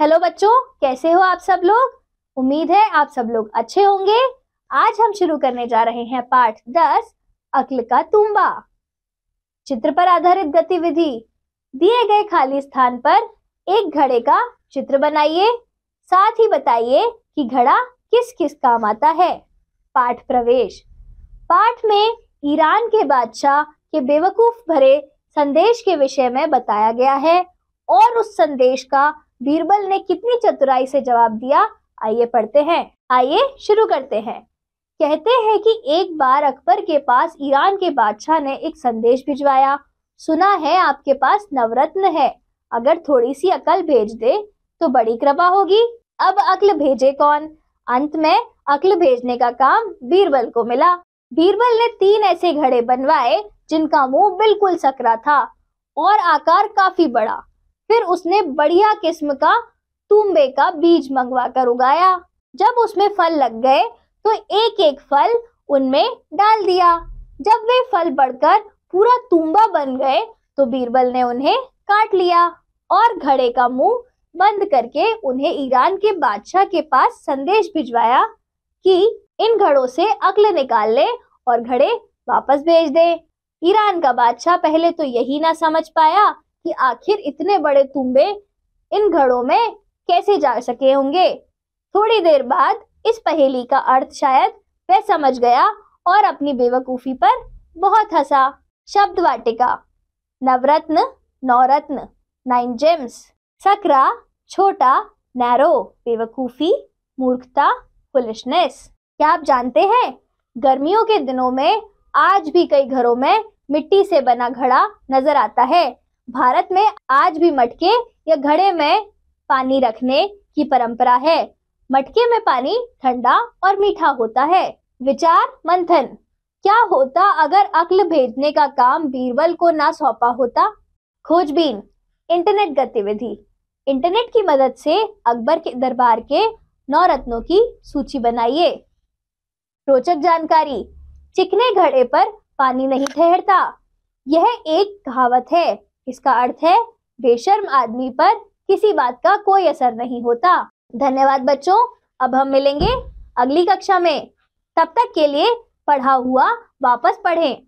hello बच्चों कैसे हो आप सब लोग उम्मीद है आप सब लोग अच्छे होंगे आज हम शुरू करने जा रहे हैं पाठ दस अक्ल का तुम्बा चित्र पर आधारित गतिविधि दिए गए खाली स्थान पर एक घड़े का चित्र बनाइए साथ ही बताइए कि घड़ा किस किस काम आता है पाठ प्रवेश पाठ में ईरान के बादशाह के बेवकूफ भरे संदेश के विषय में बताया गया है और उस संदेश का बीरबल ने कितनी चतुराई से जवाब दिया आइए पढ़ते हैं आइए शुरू करते हैं कहते हैं कि एक बार अकबर के पास ईरान के बादशाह ने एक संदेश भिजवाया सुना है आपके पास नवरत्न है अगर थोड़ी सी अकल भेज दे तो बड़ी कृपा होगी अब अक्ल भेजे कौन अंत में अक्ल भेजने का काम बीरबल को मिला बीरबल ने तीन ऐसे घड़े बनवाए जिनका मुंह बिल्कुल सकरा था और आकार काफी बड़ा फिर उसने बढ़िया किस्म का तुम्बे का बीज मंगवा कर उगाया जब उसमें फल लग गए तो एक एक फल उनमें डाल दिया जब वे फल बढ़कर पूरा तुम्बा बन गए तो बीरबल ने उन्हें काट लिया और घड़े का मुंह बंद करके उन्हें ईरान के बादशाह के पास संदेश भिजवाया कि इन घड़ों से अक्ल निकाल ले और घड़े वापस भेज दे ईरान का बादशाह पहले तो यही ना समझ पाया कि आखिर इतने बड़े तुम्बे इन घड़ों में कैसे जा सके होंगे थोड़ी देर बाद इस पहेली का अर्थ शायद वह समझ गया और अपनी बेवकूफी पर बहुत हंसा शब्द वाटिका नवरत्न नवरत्न नाइन जेम्स सकरा छोटा नैरो बेवकूफी मूर्खता फुलिशनेस क्या आप जानते हैं गर्मियों के दिनों में आज भी कई घरों में मिट्टी से बना घड़ा नजर आता है भारत में आज भी मटके या घड़े में पानी रखने की परंपरा है मटके में पानी ठंडा और मीठा होता है विचार मंथन क्या होता अगर अक्ल भेजने का काम बीरबल को ना सौंपा होता खोजबीन इंटरनेट गतिविधि इंटरनेट की मदद से अकबर के दरबार के नौ रत्नों की सूची बनाइए रोचक जानकारी चिकने घड़े पर पानी नहीं ठहरता यह एक कहावत है इसका अर्थ है बेशर्म आदमी पर किसी बात का कोई असर नहीं होता धन्यवाद बच्चों अब हम मिलेंगे अगली कक्षा में तब तक के लिए पढ़ा हुआ वापस पढ़ें